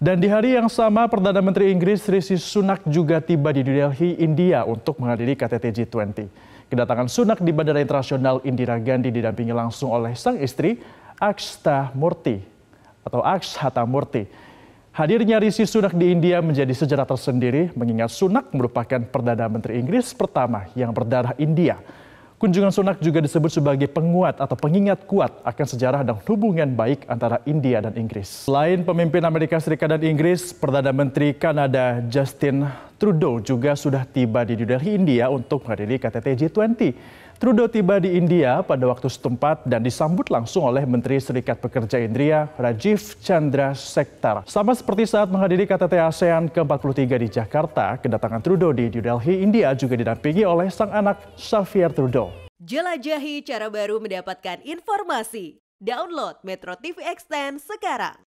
Dan di hari yang sama, Perdana Menteri Inggris Rishi Sunak juga tiba di New Delhi, India untuk menghadiri KTT G20. Kedatangan Sunak di Bandara Internasional Indira Gandhi didampingi langsung oleh sang istri, Akshta Murti atau Akshata Murti. Hadirnya Rishi Sunak di India menjadi sejarah tersendiri mengingat Sunak merupakan Perdana Menteri Inggris pertama yang berdarah India Kunjungan Sunak juga disebut sebagai penguat atau pengingat kuat akan sejarah dan hubungan baik antara India dan Inggris. Selain pemimpin Amerika Serikat dan Inggris, Perdana Menteri Kanada Justin Trudeau juga sudah tiba di New Delhi, India untuk menghadiri KTT G20. Trudeau tiba di India pada waktu setempat dan disambut langsung oleh Menteri Serikat Pekerja Indria Rajiv Chandra Sektar. Sama seperti saat menghadiri KTT ASEAN ke-43 di Jakarta, kedatangan Trudeau di New Delhi, India juga didampingi oleh sang anak Xavier Trudeau. Jelajahi cara baru mendapatkan informasi. Download Metro TV Extend sekarang.